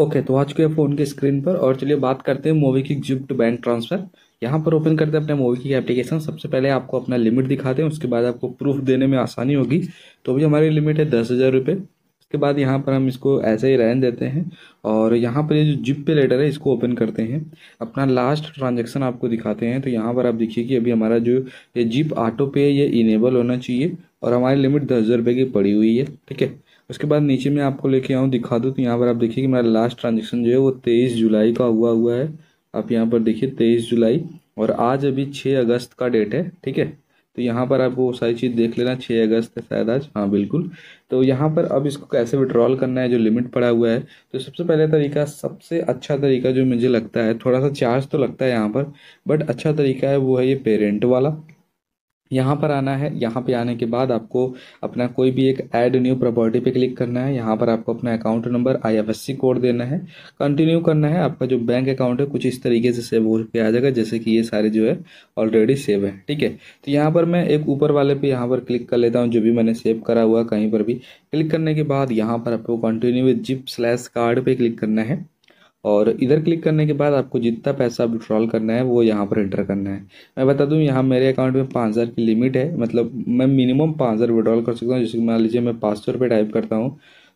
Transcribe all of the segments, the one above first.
okay तो आ चुके हैं फ़ोन के स्क्रीन पर और चलिए बात करते हैं मोवी की जिप्ट बैंक ट्रांसफ़र यहाँ पर ओपन करते हैं अपने मोवी की एप्लीकेशन सबसे पहले आपको अपना लिमिट दिखाते हैं उसके बाद आपको प्रूफ देने में आसानी होगी तो अभी हमारी लिमिट है दस हज़ार रुपये उसके बाद यहाँ पर हम इसको ऐसे ही रहन देते हैं और यहाँ पर ये यह जो जिप पे लेटर है इसको ओपन करते हैं अपना लास्ट ट्रांजेक्शन आपको दिखाते हैं तो यहाँ पर आप देखिए कि अभी हमारा जो ये जिप ऑटो पे ये इनेबल होना चाहिए और हमारी लिमिट दस हज़ार रुपये की पड़ी हुई है ठीक है उसके बाद नीचे में आपको लेके आऊँ दिखा दूँ तो यहाँ पर आप देखिए कि मेरा लास्ट ट्रांजेक्शन जो है वो तेईस जुलाई का हुआ हुआ है आप यहाँ पर देखिए तेईस जुलाई और आज अभी छः अगस्त का डेट है ठीक है तो यहाँ पर आपको वो सारी चीज़ देख लेना छः अगस्त है शायद आज हाँ बिल्कुल तो यहाँ पर अब इसको कैसे विड्रॉल करना है जो लिमिट पड़ा हुआ है तो सबसे पहले तरीका सबसे अच्छा तरीका जो मुझे लगता है थोड़ा सा चार्ज तो लगता है यहाँ पर बट अच्छा तरीका है वो है ये पेरेंट वाला यहाँ पर आना है यहाँ पे आने के बाद आपको अपना कोई भी एक ऐड न्यू प्रॉपर्टी पे क्लिक करना है यहाँ पर आपको अपना अकाउंट नंबर आईएफएससी कोड देना है कंटिन्यू करना है आपका जो बैंक अकाउंट है कुछ इस तरीके से सेव हो के आ जाएगा जैसे कि ये सारे जो है ऑलरेडी सेव है ठीक है तो यहाँ पर मैं एक ऊपर वाले पे यहाँ पर क्लिक कर लेता हूँ जो भी मैंने सेव करा हुआ कहीं पर भी क्लिक करने के बाद यहाँ पर आपको कंटिन्यू जिप स्लैश कार्ड पर क्लिक करना है और इधर क्लिक करने के बाद आपको जितना पैसा विड्रॉल करना है वो यहाँ पर इंटर करना है मैं बता दूँ यहाँ मेरे अकाउंट में पाँच हज़ार की लिमिट है मतलब मैं मिनिमम पाँच हज़ार विड्रॉल कर सकता हूँ जैसे मान लीजिए मैं पाँच सौ रुपये टाइप करता हूँ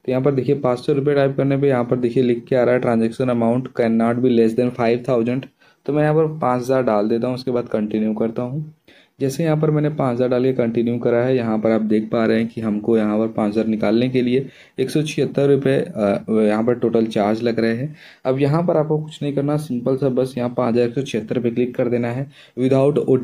तो यहाँ पर देखिए पाँच सौ रुपये टाइप करने पर यहाँ पर देखिए लिख के आ रहा है transaction amount can not be less than five thousand तो मैं यहाँ पर पाँच हज़ार डाल देता हूँ उसके बाद कंटिन्यू करता हूँ जैसे यहाँ पर मैंने पाँच हज़ार डाल के कंटिन्यू करा है यहाँ पर आप देख पा रहे हैं कि हमको यहाँ पर पाँच हज़ार निकालने के लिए एक सौ छिहत्तर रुपये यहाँ पर टोटल चार्ज लग रहे हैं अब यहाँ पर आपको कुछ नहीं करना सिंपल सा बस यहाँ पाँच हज़ार एक सौ छिहत्तर पर क्लिक कर देना है विदाउट ओ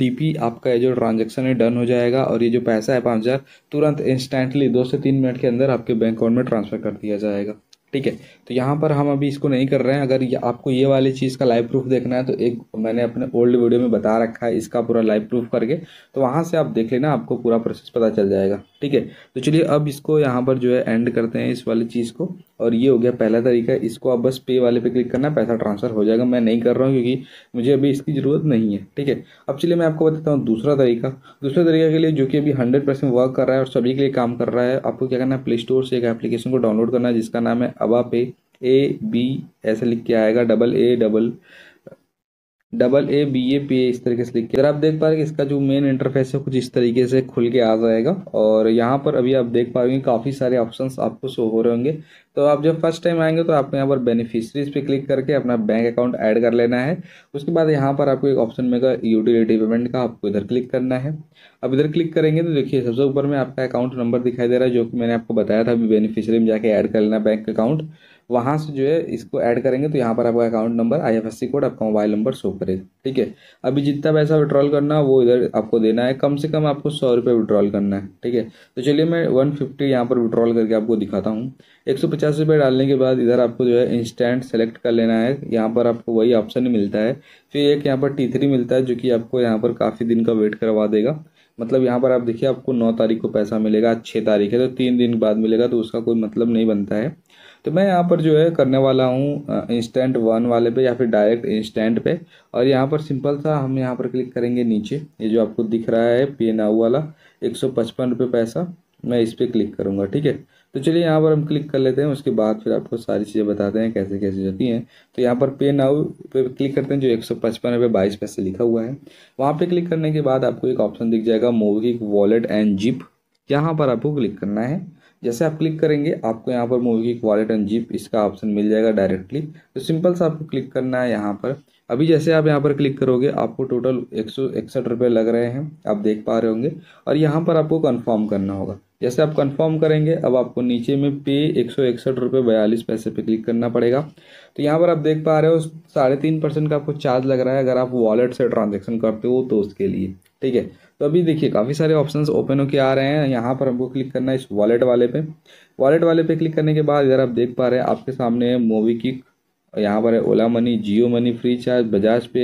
आपका ये जो ट्रांजेक्शन है डन हो जाएगा और ये जो पैसा है पाँच तुरंत इंस्टेंटली दो से तीन मिनट के अंदर आपके बैंक अकाउंट में ट्रांसफ़र कर दिया जाएगा ठीक है तो यहाँ पर हम अभी इसको नहीं कर रहे हैं अगर आपको ये वाली चीज़ का लाइव प्रूफ देखना है तो एक मैंने अपने ओल्ड वीडियो में बता रखा है इसका पूरा लाइव प्रूफ करके तो वहाँ से आप देख लेना आपको पूरा प्रोसेस पता चल जाएगा ठीक है तो चलिए अब इसको यहाँ पर जो है एंड करते हैं इस वाली चीज़ को और ये हो गया पहला तरीका इसको आप बस पे वाले पे क्लिक करना पैसा ट्रांसफ़र हो जाएगा मैं नहीं कर रहा हूँ क्योंकि मुझे अभी इसकी ज़रूरत नहीं है ठीक है अब चलिए मैं आपको बताता हूँ दूसरा तरीका दूसरा तरीका के लिए जो कि अभी हंड्रेड परसेंट वर्क कर रहा है और सभी के लिए काम कर रहा है आपको क्या करना है प्ले स्टोर से एक एप्लीकेशन को डाउनलोड करना है जिसका नाम है अबा पे ए बी ऐसे लिख के आएगा double A double double A B A P A इस तरीके से लिख के अगर आप देख पा रहे इसका जो मेन इंटरफेस है कुछ इस तरीके से खुल के आ जाएगा और यहाँ पर अभी आप देख पा रहे काफ़ी सारे ऑप्शंस आपको शो हो रहे होंगे तो आप जब फर्स्ट टाइम आएंगे तो आपको यहाँ पर बेनिफिशरीज पे क्लिक करके अपना बैंक अकाउंट ऐड कर लेना है उसके बाद यहाँ पर आपको एक ऑप्शन मिलेगा यूटिलिटी पेमेंट का आपको इधर क्लिक करना है अब इधर क्लिक करेंगे तो देखिए सबसे ऊपर में आपका अकाउंट नंबर दिखाई दे रहा है जो कि मैंने आपको बताया था अभी बेनिफिशरी में जाके ऐड कर लेना बैंक अकाउंट वहाँ से जो है इसको ऐड करेंगे तो यहाँ पर आपका अकाउंट नंबर आईएफएससी कोड आपका मोबाइल नंबर शो करेगा ठीक है अभी जितना पैसा विड्रॉल करना है वो इधर आपको देना है कम से कम आपको सौ रुपये विड्रॉल करना है ठीक है तो चलिए मैं वन फिफ्टी यहाँ पर विड्रॉल करके आपको दिखाता हूँ एक सौ पचास रुपये डालने के बाद इधर आपको जो है इंस्टेंट सेलेक्ट कर लेना है यहाँ पर आपको वही ऑप्शन मिलता है फिर एक यहाँ पर टी थ्री मिलता है जो कि आपको यहाँ पर काफ़ी दिन का वेट करवा देगा मतलब यहाँ पर आप देखिए आपको नौ तारीख को पैसा मिलेगा छः तारीख है तो तीन दिन बाद मिलेगा तो उसका कोई मतलब नहीं बनता है तो मैं यहाँ पर जो है करने वाला हूँ इंस्टेंट वन वाले पे या फिर डायरेक्ट इंस्टेंट पे और यहाँ पर सिंपल सा हम यहाँ पर क्लिक करेंगे नीचे ये जो आपको दिख रहा है पी एन वाला एक सौ पचपन रुपये पैसा मैं इस पर क्लिक करूँगा ठीक है तो चलिए यहाँ पर हम क्लिक कर लेते हैं उसके बाद फिर आपको सारी चीज़ें बताते हैं कैसे कैसे होती हैं तो यहाँ पर पे नाउ पे क्लिक करते हैं जो एक सौ पचपन रुपये बाईस पैसे लिखा हुआ है वहाँ पर क्लिक करने के बाद आपको एक ऑप्शन दिख जाएगा मोविक वॉलेट एंड जिप यहाँ पर आपको क्लिक करना है जैसे आप क्लिक करेंगे आपको यहाँ पर की वॉलेट एंड जीप इसका ऑप्शन मिल जाएगा डायरेक्टली तो सिंपल सा आपको क्लिक करना है यहाँ पर अभी जैसे आप यहाँ पर क्लिक करोगे आपको टोटल एक सौ इकसठ रुपये लग रहे हैं आप देख पा रहे होंगे और यहाँ पर आपको कन्फर्म करना होगा जैसे आप कंफर्म करेंगे अब आपको नीचे में पे एक सौ इकसठ रुपये बयालीस पैसे पे क्लिक करना पड़ेगा तो यहाँ पर आप देख पा रहे हो साढ़े तीन परसेंट का आपको चार्ज लग रहा है अगर आप वॉलेट से ट्रांजेक्शन करते हो तो उसके लिए ठीक है तो अभी देखिए काफ़ी सारे ऑप्शन ओपन होकर आ रहे हैं यहाँ पर हमको क्लिक करना है इस वॉलेट वाले पे वॉलेट वाले पे क्लिक करने के बाद इधर आप देख पा रहे हैं आपके सामने मोवी किक और यहाँ पर है Ola money Jio money free charge Bajaj pay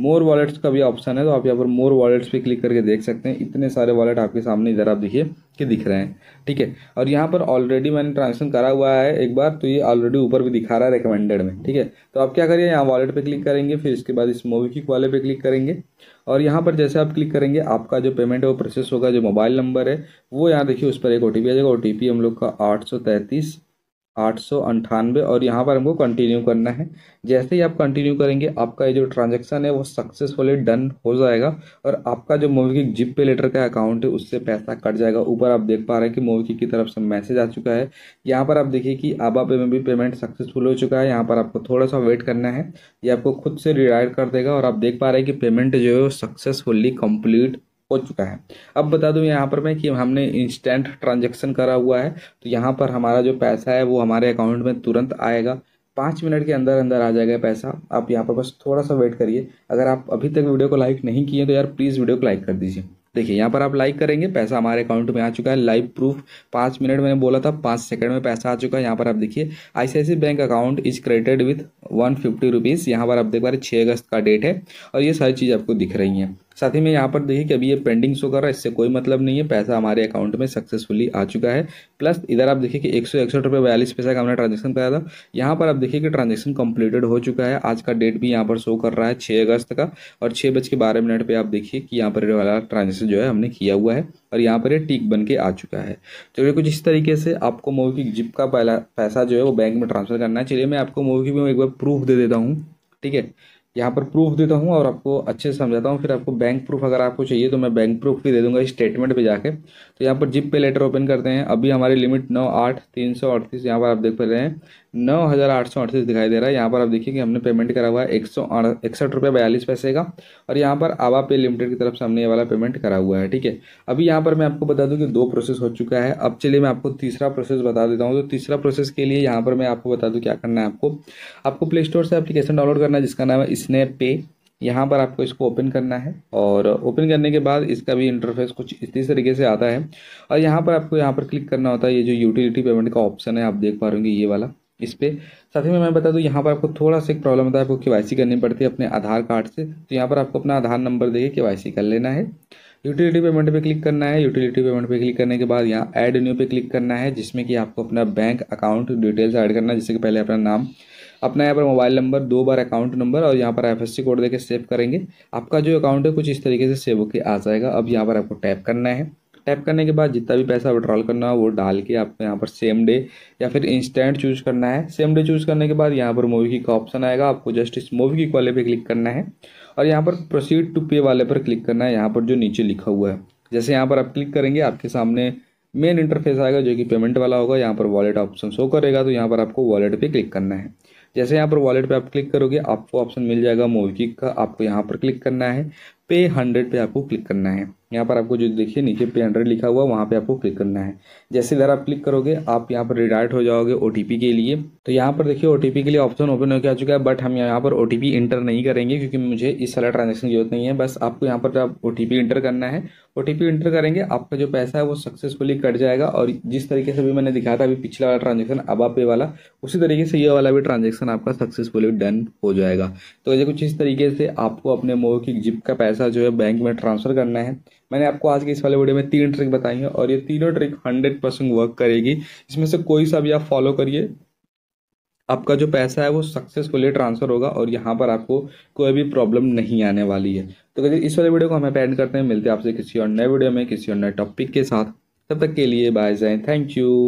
more wallets का भी ऑप्शन है तो आप यहाँ पर मोर वॉलेट्स पे क्लिक करके देख सकते हैं इतने सारे वॉलेट आपके सामने इधर आप देखिए कि दिख रहे हैं ठीक है और यहाँ पर ऑलरेडी मैंने ट्रांजेक्शन करा हुआ है एक बार तो ये ऑलरेडी ऊपर भी दिखा रहा है रिकमेंडेड में ठीक है तो आप क्या करिए यहाँ वॉलेट पर क्लिक करेंगे फिर इसके बाद इस मोबिक्विक वाले पर क्लिक करेंगे और यहाँ पर जैसे आप क्लिक करेंगे आपका जो पेमेंट है वो प्रोसेस होगा जो मोबाइल नंबर है वो यहाँ देखिए उस पर एक ओ आ जाएगा ओ हम लोग का आठ आठ सौ अंठानवे और यहाँ पर हमको कंटिन्यू करना है जैसे ही आप कंटिन्यू करेंगे आपका ये जो ट्रांजेक्शन है वो सक्सेसफुली डन हो जाएगा और आपका जो मूवी की जिप पे लेटर का अकाउंट है उससे पैसा कट जाएगा ऊपर आप देख पा रहे हैं कि मूवी की, की तरफ से मैसेज आ चुका है यहाँ पर आप देखिए कि आबा पे में भी पेमेंट सक्सेसफुल हो चुका है यहाँ पर आपको थोड़ा सा वेट करना है ये आपको खुद से रिडायर कर देगा और आप देख पा रहे हैं कि पेमेंट जो है वो सक्सेसफुली कम्प्लीट हो चुका है अब बता दूं यहाँ पर मैं कि हमने इंस्टेंट ट्रांजेक्शन करा हुआ है तो यहाँ पर हमारा जो पैसा है वो हमारे अकाउंट में तुरंत आएगा पाँच मिनट के अंदर अंदर आ जाएगा पैसा आप यहाँ पर बस थोड़ा सा वेट करिए अगर आप अभी तक वीडियो को लाइक नहीं किए तो यार प्लीज़ वीडियो को लाइक कर दीजिए देखिए यहाँ पर आप लाइक करेंगे पैसा हमारे अकाउंट में आ चुका है लाइव प्रूफ पाँच मिनट मैंने बोला था पाँच सेकंड में पैसा आ चुका है यहाँ पर आप देखिए ICICI bank account is credited with one fifty rupees यहाँ पर आप देख पा रहे छः अगस्त का डेट है और ये सारी चीज़ आपको दिख रही है साथ ही में यहाँ पर देखिए कि अभी ये पेंडिंग शो कर रहा है इससे कोई मतलब नहीं है पैसा हमारे अकाउंट में सक्सेसफुली आ चुका है प्लस इधर आप देखिए कि एक सौ इकसठ रुपये बयालीस पैसा का हमने ट्रांजेक्शन कराया था यहाँ पर आप देखिए कि ट्रांजेक्शन कंप्लीटेड हो चुका है आज का डेट भी यहाँ पर शो कर रहा है छः अगस्त का और छः बज के बारह मिनट पर आप देखिए कि यहाँ पर वाला ट्रांजेक्शन जो है हमने किया हुआ है और यहाँ पर ये टिक बन के आ चुका है तो ये कुछ इस तरीके से आपको मोवी की जिप का पैसा जो है वो बैंक में ट्रांसफर करना है चलिए मैं आपको मोवी की भी एक बार प्रूफ दे देता हूँ ठीक है यहाँ पर प्रूफ देता हूँ और आपको अच्छे से समझाता हूँ फिर आपको बैंक प्रूफ अगर आपको चाहिए तो मैं बैंक प्रूफ भी दे दूँगा स्टेटमेंट पे जाके तो यहाँ पर जिप पे लेटर ओपन करते हैं अभी हमारी लिमिट नौ आठ तीन सौ अड़तीस यहाँ पर आप देख पा रहे हैं नौ हज़ार आठ सौ अड़तीस दिखाई दे रहा है यहाँ पर आप देखिए कि हमने पेमेंट करा हुआ है एक सौ इकसठ रुपये बयालीस पैसे का और यहाँ पर आवा पे लिमिटेड की तरफ से हमने ये वाला पेमेंट करा हुआ है ठीक है अभी यहाँ पर मैं आपको बता दूँ कि दो प्रोसेस हो चुका है अब चलिए मैं आपको तीसरा प्रोसेस बता देता हूँ तो तीसरा प्रोसेस के लिए यहाँ पर मैं आपको बता दूँ क्या करना है आपको आपको प्ले स्टोर से एप्लीकेशन डाउनलोड करना है जिसका नाम है स्नैप पे यहाँ पर आपको इसको ओपन करना है और ओपन करने के बाद इसका भी इंटरफेस कुछ इस तरीके से आता है और यहाँ पर आपको यहाँ पर क्लिक करना होता है ये जो यूटिलिटी पेमेंट का ऑप्शन है आप देख पा रहे होंगे ये वाला इस पर साथ ही में मैं बता दूँ यहाँ पर आपको थोड़ा सा एक प्रॉब्लम होता है आपको के वाई करनी पड़ती है अपने आधार कार्ड से तो यहाँ पर आपको अपना आधार नंबर देके के वाई कर लेना है यूटिलिटी पेमेंट पे क्लिक करना है यूटिलिटी पेमेंट पे क्लिक करने के बाद यहाँ ऐड न्यू पे क्लिक करना है जिसमें कि आपको अपना बैंक अकाउंट डिटेल्स ऐड करना है जिससे कि पहले अपना नाम अपना यहाँ पर मोबाइल नंबर दो बार अकाउंट नंबर और यहाँ पर एफ कोड देकर सेव करेंगे आपका जो अकाउंट है कुछ इस तरीके से सेव होकर आ जाएगा अब यहाँ पर आपको टैप करना है टैप करने के बाद जितना भी पैसा विड्रॉल करना हो वो डाल के आपको यहाँ पर सेम डे या फिर इंस्टेंट चूज करना है सेम डे चूज करने के बाद यहाँ पर मूवी की का ऑप्शन आएगा आपको जस्ट इस मूवी की वाले पे क्लिक करना है और यहाँ पर प्रोसीड टू पे वाले पर क्लिक करना है यहाँ पर जो नीचे लिखा हुआ है जैसे यहाँ पर आप क्लिक करेंगे आपके सामने मेन इंटरफेस आएगा जो कि पेमेंट वाला होगा यहाँ पर वॉलेट ऑप्शन शो करेगा तो यहाँ पर आपको वॉलेट पे क्लिक करना है जैसे यहाँ पर वॉलेट पे आप क्लिक करोगे आपको ऑप्शन मिल जाएगा मोविकिक का आपको यहाँ पर क्लिक करना है पे हंड्रेड पे आपको क्लिक करना है यहाँ पर आपको जो देखिए नीचे पे हंड्रेड लिखा हुआ वहाँ पे आपको क्लिक करना है जैसे इधर आप क्लिक करोगे आप यहाँ पर रिडायरेक्ट हो जाओगे ओ के लिए तो यहाँ पर देखिए ओ के लिए ऑप्शन ओपन होकर आ चुका है बट हम यहाँ पर ओ इंटर नहीं करेंगे क्योंकि मुझे इस सारा ट्रांजेक्शन की जरूरत नहीं है बस आपको यहाँ पर आप ओ इंटर करना है ओ इंटर करेंगे आपका जो पैसा है वो सक्सेसफुली कट जाएगा और जिस तरीके से भी मैंने दिखाया था अभी पिछला वाला ट्रांजेक्शन अबा पे वाला उसी तरीके से ये वाला भी ट्रांजेक्शन आपका सक्सेसफुली डन हो जाएगा तो ऐसे कुछ इस तरीके से आपको अपने मोह की जिप का पैसा पैसा जो है बैंक में ट्रांसफ़र करना है मैंने आपको आज के इस वाले वीडियो में तीन ट्रिक बताई है और ये तीनों ट्रिक हंड्रेड परसेंट वर्क करेगी इसमें से कोई सा भी आप फॉलो करिए आपका जो पैसा है वो सक्सेसफुली ट्रांसफ़र होगा और यहाँ पर आपको कोई भी प्रॉब्लम नहीं आने वाली है तो इस वाले वीडियो को हमें एंड करते हैं मिलते हैं आपसे किसी और नए वीडियो में किसी और नए टॉपिक के साथ तब तक के लिए बाय जाए थैंक यू